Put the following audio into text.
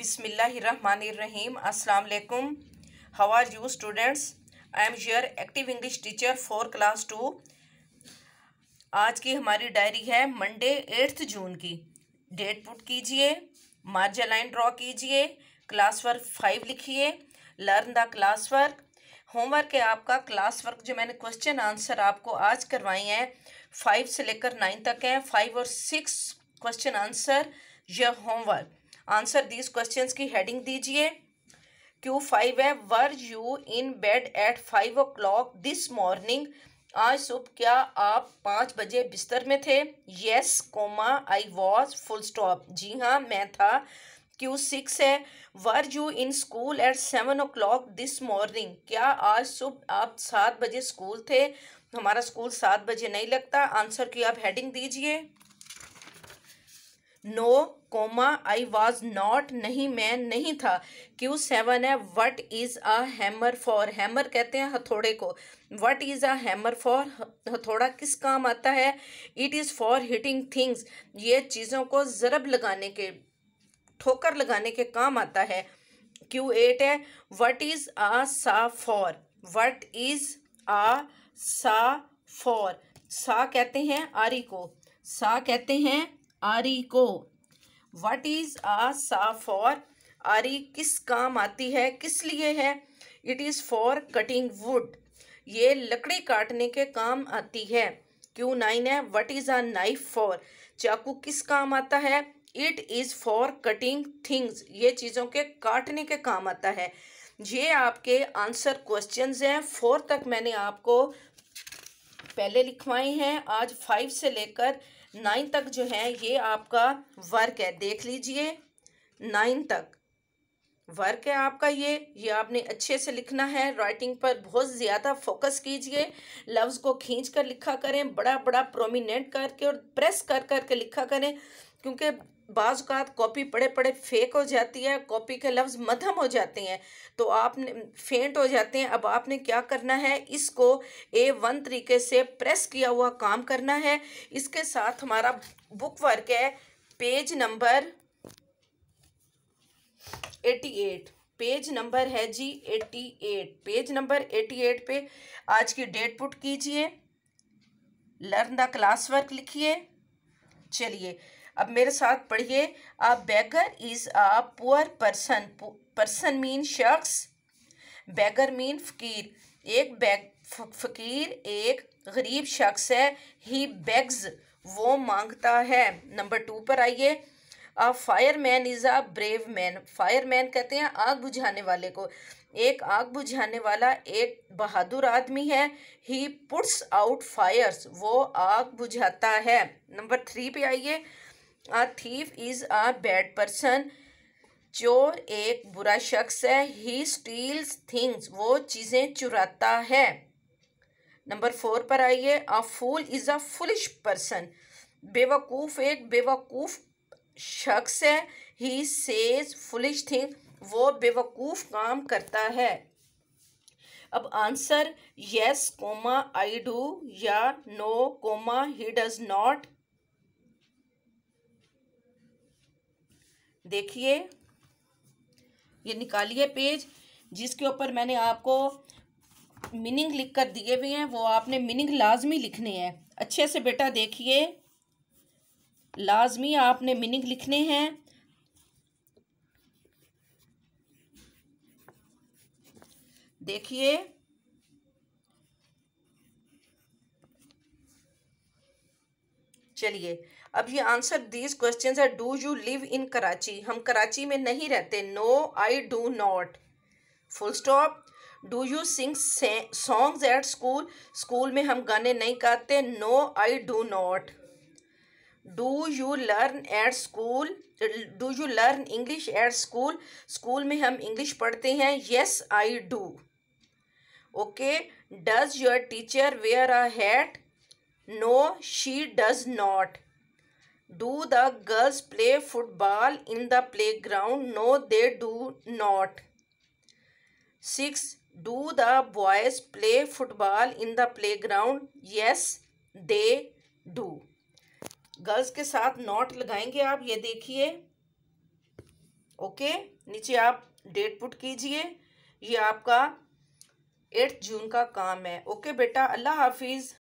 रहीम असलकुम how are you students I am your active English teacher for class two आज की हमारी diary है मंडे एट्थ जून की डेट पुट कीजिए मार्जर लाइन ड्रॉ कीजिए क्लास वर्क फाइव लिखिए learn the class work homework है आपका क्लास वर्क जो मैंने क्वेश्चन आंसर आपको आज करवाई हैं फाइव से लेकर नाइन तक हैं फाइव और सिक्स क्वेश्चन आंसर या होमवर्क आंसर दीज क्वेश्चंस की हेडिंग दीजिए क्यू फाइव है were you in bed at five o'clock this morning आज सुबह क्या आप पाँच बजे बिस्तर में थे yes comma I was full stop जी हाँ मैं था क्यू सिक्स है were you in school at seven o'clock this morning क्या आज सुबह आप सात बजे स्कूल थे हमारा स्कूल सात बजे नहीं लगता आंसर की आप हेडिंग दीजिए no comma I was not नहीं मैं नहीं था क्यू सेवन है what is a hammer for hammer कहते हैं हथौड़े को what is a hammer for हथौड़ा किस काम आता है it is for hitting things ये चीज़ों को ज़रब लगाने के ठोकर लगाने के काम आता है क्यू एट है what is a saw for what is a saw for सा कहते हैं आरी को सा कहते हैं आरी को वट इज़ आ सा फॉर आरी किस काम आती है किस लिए है it is for cutting wood ये लकड़ी काटने के काम आती है क्यू नाइन है what is a knife for चाकू किस काम आता है it is for cutting things ये चीज़ों के काटने के काम आता है ये आपके आंसर क्वेश्चंस हैं फोर तक मैंने आपको पहले लिखवाए हैं आज फाइव से लेकर नाइन तक जो है ये आपका वर्क है देख लीजिए नाइन तक वर्क है आपका ये ये आपने अच्छे से लिखना है राइटिंग पर बहुत ज़्यादा फोकस कीजिए लफ्ज़ को खींच कर लिखा करें बड़ा बड़ा प्रोमिनेंट करके और प्रेस कर कर के लिखा करें क्योंकि बाज़ात कॉपी पढ़े पढ़े फेक हो जाती है कॉपी के लफ्ज़ मधम हो जाते हैं तो आपने फेंट हो जाते हैं अब आपने क्या करना है इसको ए वन तरीके से प्रेस किया हुआ काम करना है इसके साथ हमारा बुक वर्क है page number eighty eight page number है जी eighty eight page number eighty eight पे आज की डेट पुट कीजिए लर्न द क्लास वर्क लिखिए चलिए अब मेरे साथ पढ़िए a beggar is a poor person person mean शख्स बैगर मीन फ़कीर एक बैग फ़कीर एक गरीब शख्स है ही बेग्स वो मांगता है नंबर टू पर आइए a fireman is a brave man fireman कहते हैं आग बुझाने वाले को एक आग बुझाने वाला एक बहादुर आदमी है ही पुट्स आउट फायर्स वो आग बुझाता है नंबर थ्री पे आइए a thief is a bad person चोर एक बुरा शख्स है ही स्टील्स थिंग्स वो चीज़ें चुराता है नंबर फोर पर आइए a fool is a foolish person बेवकूफ़ एक बेवकूफ़ शख्स है ही सेज फुलिश थिंग वो बेवकूफ़ काम करता है अब answer yes comma I do या no comma he does not देखिए ये निकालिए पेज जिसके ऊपर मैंने आपको मीनिंग लिख कर दिए हुए हैं वो आपने मीनिंग लाजमी लिखने हैं अच्छे से बेटा देखिए लाजमी आपने मीनिंग लिखने हैं देखिए चलिए अब ये आंसर दीज क्वेश्चन है do you live in Karachi हम कराची में नहीं रहते no I do not full stop do you sing songs at school school में हम गाने नहीं गाते no I do not do you learn at school do you learn English at school school में हम इंग्लिश पढ़ते हैं yes I do okay does your teacher wear a hat No, she does not. Do the girls play football in the playground? No, they do not. 6. Do the boys play football in the playground? Yes, they do. Girls के साथ not लगाएंगे आप ये देखिए okay नीचे आप date put कीजिए ये आपका एट्थ जून का काम है ओके बेटा अल्लाह हाफिज़